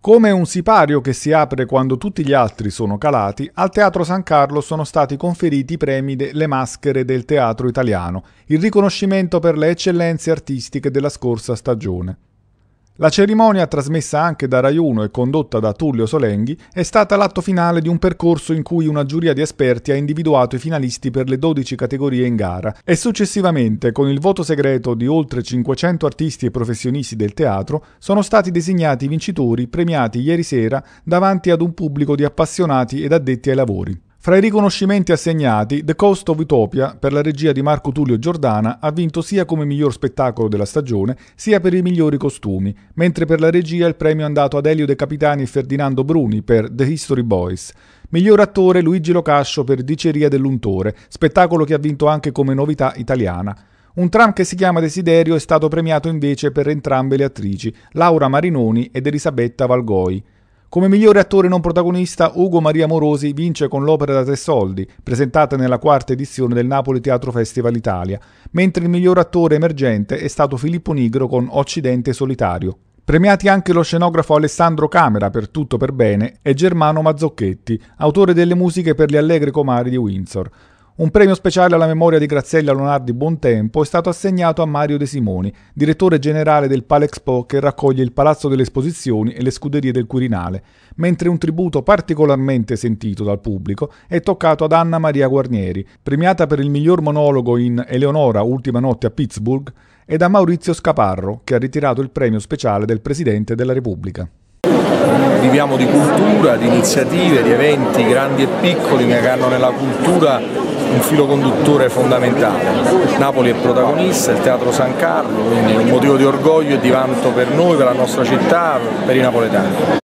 Come un sipario che si apre quando tutti gli altri sono calati, al Teatro San Carlo sono stati conferiti i premi delle Maschere del Teatro Italiano, il riconoscimento per le eccellenze artistiche della scorsa stagione. La cerimonia, trasmessa anche da Rai 1 e condotta da Tullio Solenghi, è stata l'atto finale di un percorso in cui una giuria di esperti ha individuato i finalisti per le 12 categorie in gara e successivamente, con il voto segreto di oltre 500 artisti e professionisti del teatro, sono stati designati i vincitori premiati ieri sera davanti ad un pubblico di appassionati ed addetti ai lavori. Fra i riconoscimenti assegnati, The Coast of Utopia, per la regia di Marco Tullio Giordana, ha vinto sia come miglior spettacolo della stagione, sia per i migliori costumi, mentre per la regia il premio è andato ad Elio De Capitani e Ferdinando Bruni per The History Boys. Miglior attore Luigi Locascio per Diceria dell'Untore, spettacolo che ha vinto anche come novità italiana. Un tram che si chiama Desiderio è stato premiato invece per entrambe le attrici, Laura Marinoni ed Elisabetta Valgoi. Come migliore attore non protagonista, Ugo Maria Morosi vince con l'opera da tre soldi, presentata nella quarta edizione del Napoli Teatro Festival Italia, mentre il miglior attore emergente è stato Filippo Nigro con Occidente Solitario. Premiati anche lo scenografo Alessandro Camera per Tutto per Bene e Germano Mazzocchetti, autore delle musiche per le allegre comari di Windsor, un premio speciale alla memoria di Graziella Leonardi Buontempo è stato assegnato a Mario De Simoni, direttore generale del Palexpo che raccoglie il Palazzo delle Esposizioni e le scuderie del Quirinale, mentre un tributo particolarmente sentito dal pubblico è toccato ad Anna Maria Guarnieri, premiata per il miglior monologo in Eleonora Ultima notte a Pittsburgh, e da Maurizio Scaparro, che ha ritirato il premio speciale del Presidente della Repubblica. Viviamo di cultura, di iniziative, di eventi grandi e piccoli, che hanno nella cultura un filo conduttore fondamentale. Napoli è protagonista, il Teatro San Carlo, quindi un motivo di orgoglio e di vanto per noi, per la nostra città, per i napoletani.